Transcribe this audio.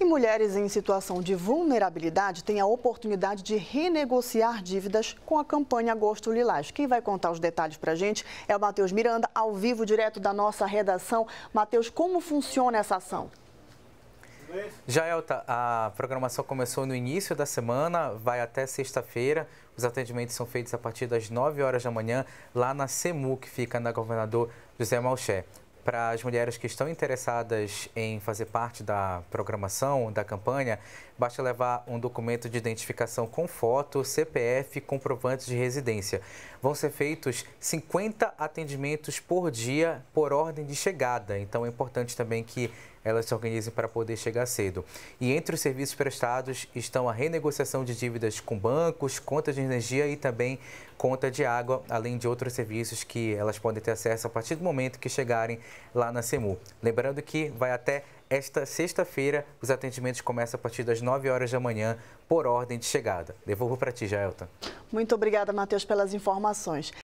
E mulheres em situação de vulnerabilidade têm a oportunidade de renegociar dívidas com a campanha Agosto Lilás. Quem vai contar os detalhes para a gente é o Matheus Miranda, ao vivo, direto da nossa redação. Matheus, como funciona essa ação? Elta, a programação começou no início da semana, vai até sexta-feira. Os atendimentos são feitos a partir das 9 horas da manhã, lá na CEMU, que fica na Governador José Malcher para as mulheres que estão interessadas em fazer parte da programação, da campanha, basta levar um documento de identificação com foto, CPF, comprovantes de residência. Vão ser feitos 50 atendimentos por dia, por ordem de chegada. Então é importante também que elas se organizem para poder chegar cedo. E entre os serviços prestados estão a renegociação de dívidas com bancos, conta de energia e também conta de água, além de outros serviços que elas podem ter acesso a partir do momento que chegarem lá na SEMU. Lembrando que vai até esta sexta-feira, os atendimentos começam a partir das 9 horas da manhã, por ordem de chegada. Devolvo para ti, Jaelton. Muito obrigada, Matheus, pelas informações.